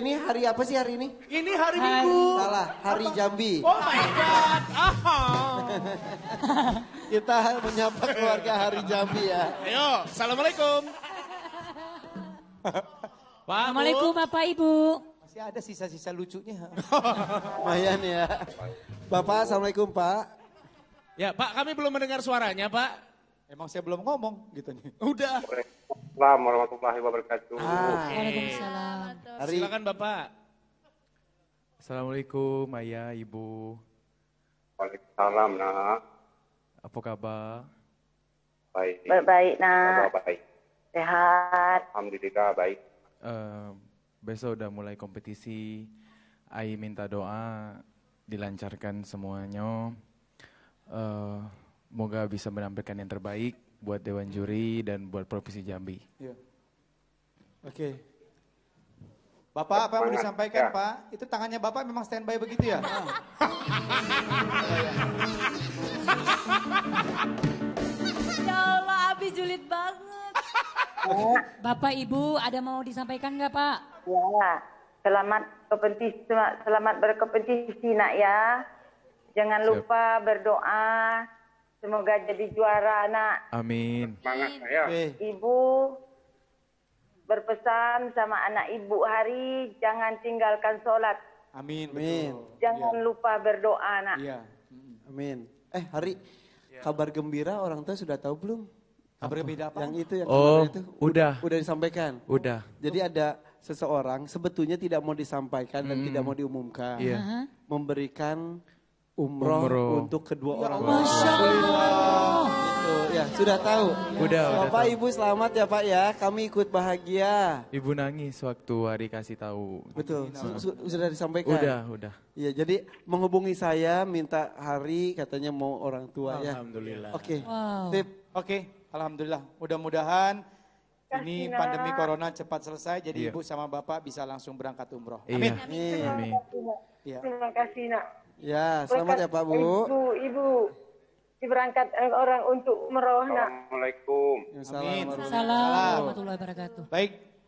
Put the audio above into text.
Ini hari apa sih hari ini? Ini hari, Minggu. Salah, hari apa? Jambi. Oh my God. Oh. Kita menyapa keluarga hari Jambi ya. Ayo, Assalamualaikum. Assalamualaikum Bapak Ibu. Masih ada sisa-sisa lucunya. Lumayan ya. Bapak, Assalamualaikum Pak. Ya Pak, kami belum mendengar suaranya Pak. Emang saya belum ngomong gitu nih. Udah. Assalamualaikum warahmatullahi wabarakatuh. Ah. Waalaikumsalam. Hari... Silakan Bapak. Assalamualaikum Maya Ibu. Waalaikumsalam Nak. Apa kabar? Baik. Baik-baik Nak. Apa, baik. Sehat. Alhamdulillah baik. Uh, besok udah mulai kompetisi. Ai minta doa dilancarkan semuanya. Uh, Moga bisa menampilkan yang terbaik buat Dewan Juri dan buat Provinsi Jambi. Ya. Oke. Okay. Bapak, apa yang mau disampaikan ya. Pak? Itu tangannya Bapak memang standby begitu ya? Ah. ya Allah, Abi julid banget. Oh. Bapak, Ibu, ada mau disampaikan nggak Pak? Ya, selamat berkompetisi, selamat berkompetisi nak ya. Jangan lupa berdoa, Semoga jadi juara anak. Amin. Semangat saya. Ibu berpesan sama anak ibu hari jangan tinggalkan sholat. Amin. Amin. Jangan ya. lupa berdoa anak. Iya. Amin. Eh hari ya. kabar gembira orang tua sudah tahu belum? Kabar gembira apa? Yang itu yang oh, itu udah. Udah disampaikan. Udah. Jadi ada seseorang sebetulnya tidak mau disampaikan hmm. dan tidak mau diumumkan. Iya. Memberikan umroh, umroh. untuk kedua ya, orang tua. Masya Allah. Itu, ya sudah tahu. Udah, Bapak udah Ibu selamat ya Pak ya. Kami ikut bahagia. Ibu nangis waktu hari kasih tahu. Betul. Nah. sudah disampaikan. Udah, udah. Ya jadi menghubungi saya minta hari katanya mau orang tua ya. Alhamdulillah. Oke. Okay. Wow. Oke, okay. alhamdulillah. Mudah-mudahan ini pandemi corona cepat selesai jadi iya. ibu sama bapak bisa langsung berangkat umroh. Amin. Iya. Amin. Amin. Amin. Terima kasih, Nak. Iya. Ya, selamat ya Pak Bu. Ibu, Ibu diberangkat eh, orang untuk merohna. Assalamualaikum. Assalamualaikum warahmatullahi wabarakatuh. Baik,